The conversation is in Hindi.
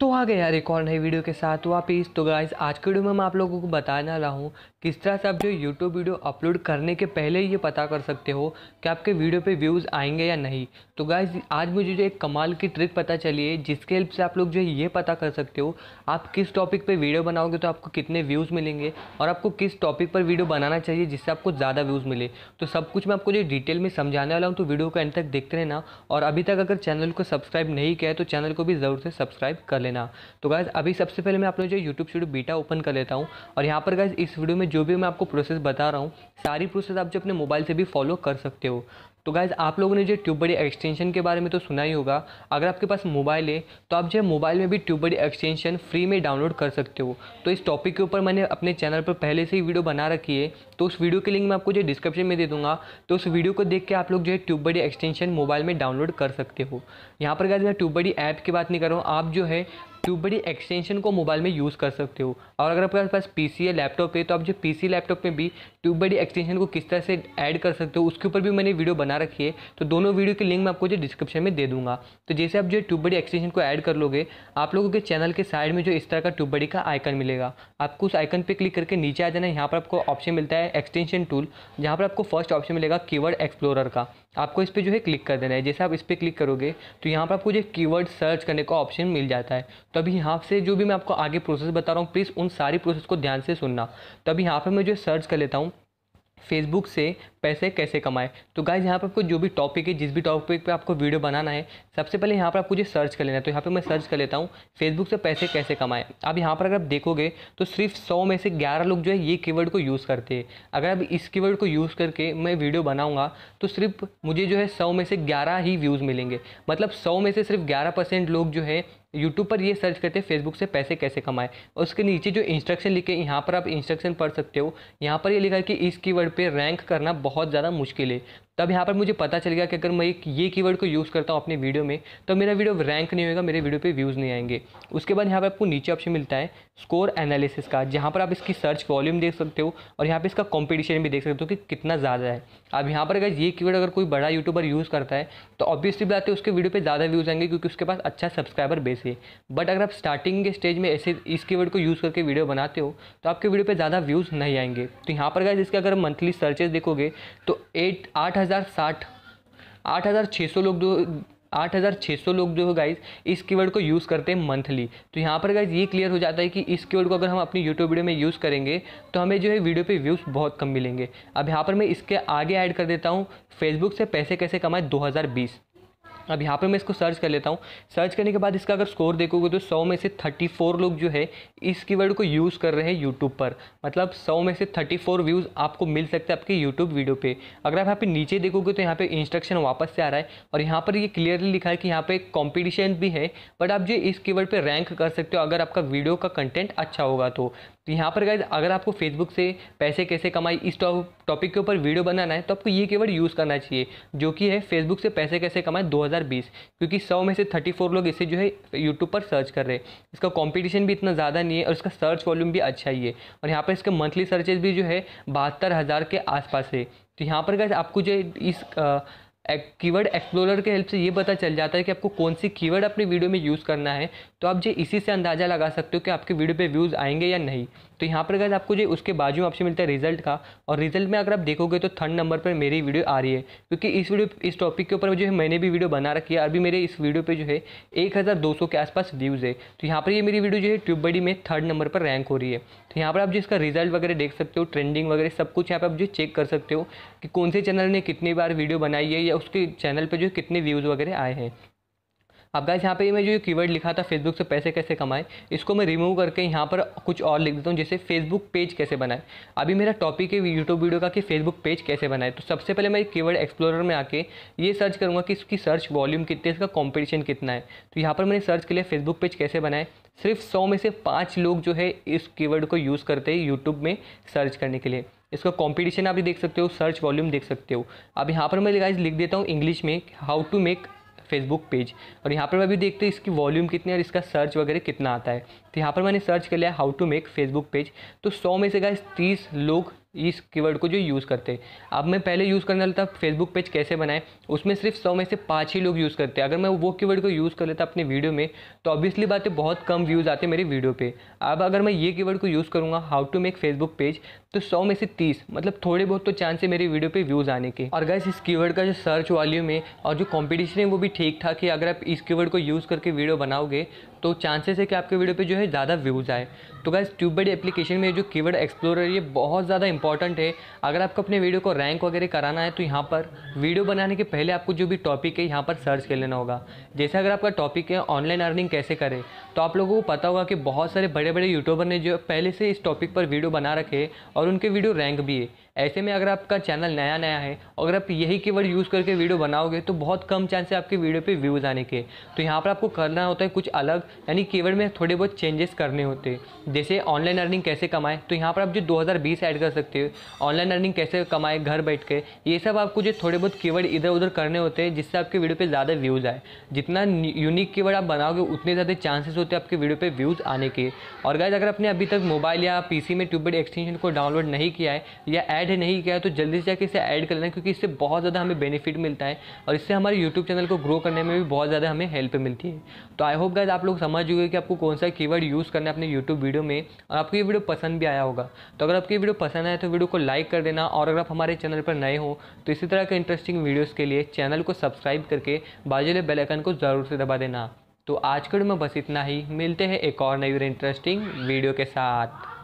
तो आ गए यार एक और नई वीडियो के साथ वापस तो गाइज तो आज के वीडियो में मैं आप लोगों को बताने रहा हूँ किस तरह से आप जो यूट्यूब वीडियो अपलोड करने के पहले ये पता कर सकते हो कि आपके वीडियो पे व्यूज़ आएंगे या नहीं तो गाइज आज मुझे जो एक कमाल की ट्रिक पता चली है जिसके हेल्प से आप लोग जो ये पता कर सकते हो आप किस टॉपिक पर वीडियो बनाओगे तो आपको कितने व्यूज़ मिलेंगे और आपको किस टॉपिक पर वीडियो बनाना चाहिए जिससे आपको ज़्यादा व्यूज़ मिले तो सब कुछ मैं आपको जो डिटेल में समझाने वाला हूँ तो वीडियो को एंड तक देखते रहना और अभी तक अगर चैनल को सब्सक्राइब नहीं किया है तो चैनल को भी ज़रूर से सब्सक्राइब कर लेना तो गाइज़ अभी सबसे पहले मैं अपना जो यूट्यूब स्टूडियो बीटा ओपन कर लेता हूँ और यहाँ पर गाइज़ इस वीडियो में जो भी मैं आपको प्रोसेस बता रहा हूँ सारी प्रोसेस आप जो अपने मोबाइल से भी फॉलो कर सकते हो तो गाइज़ आप लोगों ने जो ट्यूब बड़ी एक्सटेंशन के बारे में तो सुना ही होगा अगर आपके पास मोबाइल है तो आप जो मोबाइल में भी ट्यूब बड़ी एक्सटेंशन फ्री में डाउनलोड कर सकते हो तो इस टॉपिक के ऊपर मैंने अपने चैनल पर पहले से ही वीडियो बना रखी है तो उस वीडियो के लिंक मैं आपको जो डिस्क्रिप्शन में दे दूँगा तो उस वीडियो को देख के आप लोग जो है ट्यूब बड़ी एक्सटेंशन मोबाइल में डाउनलोड कर सकते हो यहाँ पर गाइज मैं ट्यूब बड़ी ऐप की बात नहीं कर रहा हूँ आप जो है ट्यूबरी एक्सटेंशन को मोबाइल में यूज़ कर सकते हो और अगर आपके पास पी सी है लैपटॉप है तो आप जो पी सी लैपटॉप में भी ट्यूबरी एक्सटेंशन को किस तरह से ऐड कर सकते हो उसके ऊपर भी मैंने वीडियो बना रखी है तो दोनों वीडियो की लिंक मैं आपको जो डिस्क्रिप्शन में दे दूंगा तो जैसे आप जो ट्यूबरी एक्सटेंशन को ऐड कर लोगे आप लोगों के चैनल के साइड में जो इस तरह का ट्यूबरी का आइकन मिलेगा आपको उस आइकन पर क्लिक करके नीचे आ जाना यहाँ पर आपको ऑप्शन मिलता है एक्सटेंशन टूल जहाँ पर आपको फर्स्ट ऑप्शन मिलेगा कीवर्ड एक्सप्लोरर का आपको इस पर जो है क्लिक कर देना है जैसे आप इस पर क्लिक करोगे तो यहाँ पर आपको जो कीवर्ड सर्च करने का ऑप्शन मिल जाता है तो अभी यहाँ से जो भी मैं आपको आगे प्रोसेस बता रहा हूँ प्लीज़ उन सारी प्रोसेस को ध्यान से सुनना तो अभी यहाँ पर मैं जो सर्च कर लेता हूँ फेसबुक से पैसे कैसे कमाएं तो गाइज यहाँ पर आपको जो भी टॉपिक है जिस भी टॉपिक पे आपको वीडियो बनाना है सबसे पहले यहाँ पर आपको जो सर्च कर लेना है तो यहाँ पर मैं सर्च कर लेता हूँ फेसबुक से पैसे कैसे कमाएं अब यहाँ पर अगर आप देखोगे तो सिर्फ सौ में से ग्यारह लोग जो है ये कीवर्ड को यूज़ करते हैं अगर आप इस कीवर्ड को यूज़ करके मैं वीडियो बनाऊँगा तो सिर्फ मुझे जो है सौ में से ग्यारह ही व्यूज़ मिलेंगे मतलब सौ में से सिर्फ ग्यारह लोग जो है यूट्यूब पर ये सर्च करते हैं फेसबुक से पैसे कैसे कमाएं और उसके नीचे जो इंस्ट्रक्शन लिखे यहाँ पर आप इंस्ट्रक्शन पढ़ सकते हो यहाँ पर ये लिखा है कि इस कीवर्ड पे रैंक करना बहुत ज़्यादा मुश्किल है तब यहाँ पर मुझे पता चल गया कि अगर मैं एक ये कीवर्ड को यूज़ करता हूँ अपने वीडियो में तो मेरा वीडियो रैंक नहीं होगा मेरे वीडियो पे व्यूज़ नहीं आएंगे उसके बाद यहाँ पर आपको नीचे ऑप्शन मिलता है स्कोर एनालिसिस का जहाँ पर आप इसकी सर्च वॉल्यूम देख सकते हो और यहाँ पर इसका कॉम्पिटिशन भी देख सकते हो कि कितना ज़्यादा है अब यहाँ पर अगर ये कीवर्ड अगर कोई बड़ा यूट्यूबर यूज़ करता है तो ऑब्वियसली बात है उसके वीडियो पर ज़्यादा व्यूज़ आएंगे क्योंकि उसके पास अच्छा सब्सक्राइबर बेस है बट अगर आप स्टार्टिंग के स्टेज में ऐसे इस कीवर्ड को यूज़ करके वीडियो बनाते हो तो आपके वीडियो पर ज़्यादा व्यूज़ नहीं आएंगे तो यहाँ पर अगर इसके अगर मंथली सर्चेज देखोगे तो एट आठ 8600 लोग जो 8600 लोग जो है गाइज इस कीवर्ड को यूज़ करते हैं मंथली तो यहाँ पर गाइज ये क्लियर हो जाता है कि इस कीवर्ड को अगर हम अपनी यूट्यूब वीडियो में यूज़ करेंगे तो हमें जो है वीडियो पे व्यूज़ बहुत कम मिलेंगे अब यहाँ पर मैं इसके आगे ऐड कर देता हूँ फेसबुक से पैसे कैसे कमाए 2020 अब यहाँ पे मैं इसको सर्च कर लेता हूँ सर्च करने के बाद इसका अगर स्कोर देखोगे तो सौ में से थर्टी फोर लोग जो है इस कीवर्ड को यूज़ कर रहे हैं यूट्यूब पर मतलब सौ में से थर्टी फोर व्यूज़ आपको मिल सकते हैं आपके यूट्यूब वीडियो पे अगर आप यहाँ पे नीचे देखोगे तो यहाँ पे इंस्ट्रक्शन वापस से आ रहा है और यहाँ पर ये यह क्लियरली लिखा है कि यहाँ पर कॉम्पिटिशन भी है बट आप जो इस कीवर्ड पर रैंक कर सकते हो अगर आपका वीडियो का कंटेंट अच्छा होगा तो तो यहाँ पर गाइज अगर आपको फेसबुक से पैसे कैसे कमाई इस टॉपिक के ऊपर वीडियो बनाना है तो आपको ये कीवर्ड यूज़ करना चाहिए जो कि है फेसबुक से पैसे कैसे कमाए 2020 क्योंकि 100 में से 34 लोग इसे जो है यूट्यूब पर सर्च कर रहे हैं इसका कंपटीशन भी इतना ज़्यादा नहीं है और इसका सर्च वॉल्यूम भी अच्छा ही है और यहाँ पर इसके मंथली सर्चेज भी जो है बहत्तर के आसपास है तो यहाँ पर गाइज आपको जो इस आ, कीवर्ड एक्सप्लोरर के हेल्प से ये पता चल जाता है कि आपको कौन सी कीवर्ड अपने वीडियो में यूज़ करना है तो आप जी इसी से अंदाज़ा लगा सकते हो कि आपके वीडियो पे व्यूज़ आएंगे या नहीं तो यहाँ पर गैस आपको जो उसके बाजू में ऑप्शन मिलता है रिजल्ट का और रिजल्ट में अगर आप देखोगे तो थर्ड नंबर पर मेरी वीडियो आ रही है क्योंकि इस वीडियो इस टॉपिक के ऊपर जो है मैंने भी वीडियो बना रखी है अभी मेरे इस वीडियो पर जो है एक के आसपास व्यूज़ है तो यहाँ पर ये मेरी वीडियो जो है ट्यूब बडी में थर्ड नंबर पर रैंक हो रही है तो यहाँ पर आप जो इसका रिजल्ट वगैरह देख सकते हो ट्रेंडिंग वगैरह सब कुछ यहाँ पर आप जो चेक कर सकते हो कि कौन से चैनल ने कितनी बार वीडियो बनाई है या उसके चैनल पर जो कितने व्यूज़ वगैरह आए हैं अब गाइस यहाँ पे मैं जो कीवर्ड लिखा था फेसबुक से पैसे कैसे कमाएं इसको मैं रिमूव करके यहाँ पर कुछ और लिख देता हूँ जैसे फेसबुक पेज कैसे बनाए अभी मेरा टॉपिक है यूट्यूब वीडियो का कि फेसबुक पेज कैसे बनाए तो सबसे पहले मैं कीवर्ड एक्सप्लोरर में आके ये सर्च करूँगा कि इसकी सर्च वॉल्यूम कितनी है इसका कॉम्पिटिशन कितना है तो यहाँ पर मैंने सर्च के लिए फेसबुक पेज कैसे बनाए सिर्फ सौ में से पाँच लोग जो है इस कीवर्ड को यूज़ करते हैं यूट्यूब में सर्च करने के लिए इसका कंपटीशन आप भी देख सकते हो सर्च वॉल्यूम देख सकते हो अब यहाँ पर मैं गाइस लिख देता हूँ इंग्लिश में how to make Facebook page और यहाँ पर मैं भी देखते हैं इसकी वॉल्यूम कितनी और इसका सर्च वगैरह कितना आता है तो यहाँ पर मैंने सर्च कर लिया how to make Facebook page तो सौ में से गए तीस लोग इस कीवर्ड को जो यूज़ करते हैं अब मैं पहले यूज़ करने लगता फेसबुक पेज कैसे बनाए उसमें सिर्फ सौ में से पाँच ही लोग यूज़ करते हैं अगर मैं वो कीवर्ड को यूज़ कर लेता अपने वीडियो में तो ऑब्वियसली बात है बहुत कम व्यूज़ आते मेरे वीडियो पे अब अगर मैं ये कीवर्ड को यूज़ करूँगा how to make Facebook page तो सौ में से तीस मतलब थोड़े बहुत तो चांस है मेरे वीडियो पर व्यूज़ आने के और गैस इस कीवर्ड का जो सर्च वॉल्यूम है और जो कॉम्पिटिशन है वो भी ठीक ठाक है अगर आप इस कीवर्ड को यूज़ करके वीडियो बनाओगे तो चांसेस है कि आपके वीडियो पे जो है ज़्यादा व्यूज़ आए तो गाइस ट्यूबबेड एप्लीकेशन में जो कीवर्ड एक्सप्लोरर ये बहुत ज़्यादा इंपॉर्टेंट है अगर आपको अपने वीडियो को रैंक वगैरह कराना है तो यहाँ पर वीडियो बनाने के पहले आपको जो भी टॉपिक है यहाँ पर सर्च कर लेना होगा जैसे अगर आपका टॉपिक है ऑनलाइन अर्निंग कैसे करें तो आप लोगों को पता होगा कि बहुत सारे बड़े बड़े यूट्यूबर ने जो पहले से इस टॉपिक पर वीडियो बना रखे और उनके वीडियो रैंक भी है ऐसे में अगर आपका चैनल नया नया है अगर आप यही कीवर्ड यूज़ करके वीडियो बनाओगे तो बहुत कम चांस है आपके वीडियो पे व्यूज़ आने के तो यहाँ पर आपको करना होता है कुछ अलग यानी कीवर्ड में थोड़े बहुत चेंजेस करने होते हैं जैसे ऑनलाइन अर्निंग कैसे कमाएं तो यहाँ पर आप जो 2020 ऐड कर सकते हो ऑनलाइन अर्निंग कैसे कमाएं घर बैठ के ये सब आपको जो थोड़े बहुत कीवर्ड इधर उधर करने होते हैं जिससे आपके वीडियो पर ज़्यादा व्यूज़ आए जितना यूनिक कीवर्ड आप बनाओगे उतने ज़्यादा चांसेस होते हैं आपके वीडियो पर व्यूज़ आने के और गाइज अगर आपने अभी तक मोबाइल या पी में ट्यूबेड एक्सटेंशन को डाउनलोड नहीं किया है या एड ऐड नहीं किया है तो जल्दी से जाकर इसे ऐड कर लेना क्योंकि इससे बहुत ज़्यादा हमें बेनिफिट मिलता है और इससे हमारे यूट्यूब चैनल को ग्रो करने में भी बहुत ज़्यादा हमें हेल्प मिलती है तो आई होप गाइज आप लोग समझ गए कि आपको कौन सा कीवर्ड यूज़ करना है अपने यूट्यूब वीडियो में और आपको ये वीडियो पसंद भी आया होगा तो अगर आपकी वीडियो पसंद आए तो वीडियो को लाइक कर देना और अगर आप हमारे चैनल पर नए हो तो इसी तरह के इंटरेस्टिंग वीडियोज़ के लिए चैनल को सब्सक्राइब करके बाजूले बेलाइकन को ज़रूर से दबा देना तो आज के वीडियो में बस इतना ही मिलते हैं एक और नई इंटरेस्टिंग वीडियो के साथ